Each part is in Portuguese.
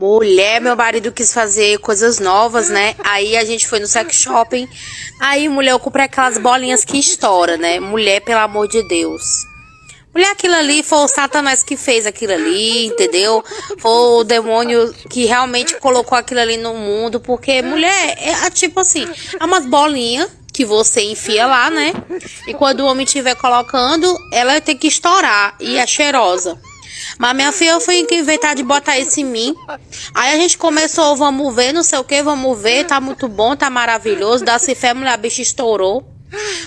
Mulher, meu marido quis fazer coisas novas, né? Aí a gente foi no sex shopping. Aí, mulher, eu comprei aquelas bolinhas que estoura, né? Mulher, pelo amor de Deus. Mulher, aquilo ali foi o Satanás que fez aquilo ali, entendeu? Foi o demônio que realmente colocou aquilo ali no mundo. Porque, mulher, é, é tipo assim: é umas bolinhas que você enfia lá, né? E quando o homem estiver colocando, ela tem que estourar. E é cheirosa. Mas minha filha, eu fui inventar de botar isso em mim. Aí a gente começou, vamos ver, não sei o que, vamos ver, tá muito bom, tá maravilhoso. Dá se fé, mulher, a bicha estourou.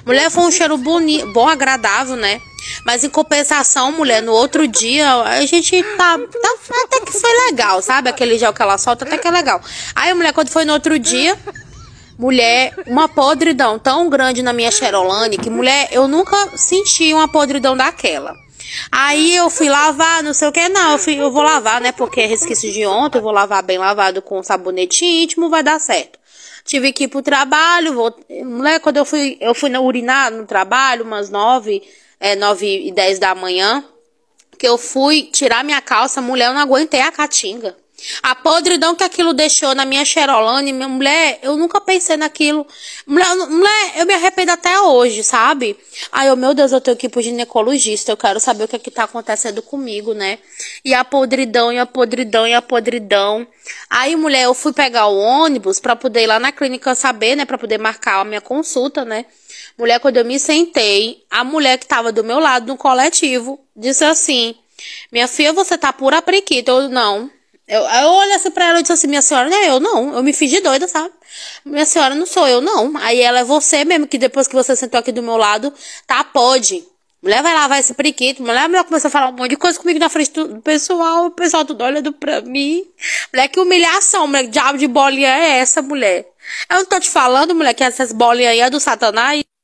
Mulher, foi um cheiro bonito, bom, agradável, né? Mas em compensação, mulher, no outro dia, a gente tá, tá, Até que foi legal, sabe? Aquele gel que ela solta, até que é legal. Aí a mulher, quando foi no outro dia. Mulher, uma podridão tão grande na minha Cherolane que, mulher, eu nunca senti uma podridão daquela. Aí eu fui lavar, não sei o que, não. Eu, fui, eu vou lavar, né? Porque resquício de ontem, eu vou lavar bem lavado com sabonete íntimo, vai dar certo. Tive que ir pro trabalho, Mulher, Moleque, né, quando eu fui, eu fui urinar no trabalho, umas nove, é, nove e dez da manhã, que eu fui tirar minha calça, mulher, eu não aguentei a caatinga. A podridão que aquilo deixou na minha Cherolane, minha mulher, eu nunca pensei naquilo. Mulher, mulher, eu me arrependo até hoje, sabe? Aí eu, meu Deus, eu tenho que ir pro ginecologista, eu quero saber o que é que tá acontecendo comigo, né? E a podridão, e a podridão, e a podridão. Aí, mulher, eu fui pegar o ônibus pra poder ir lá na clínica saber, né? Pra poder marcar a minha consulta, né? Mulher, quando eu me sentei, a mulher que tava do meu lado no coletivo disse assim: Minha filha, você tá pura prequita. Eu, não. Eu, eu olhasse pra ela e disse assim, minha senhora não é eu, não. Eu me fiz de doida, sabe? Minha senhora não sou eu, não. Aí ela é você mesmo, que depois que você sentou aqui do meu lado, tá, pode. Mulher vai lavar esse periquito. Mulher, mulher começou a falar um monte de coisa comigo na frente do pessoal. O pessoal tudo olhando pra mim. Mulher, que humilhação, mulher. Que diabo de bolinha é essa, mulher? Eu não tô te falando, mulher, que essas bolinhas aí é do satanás.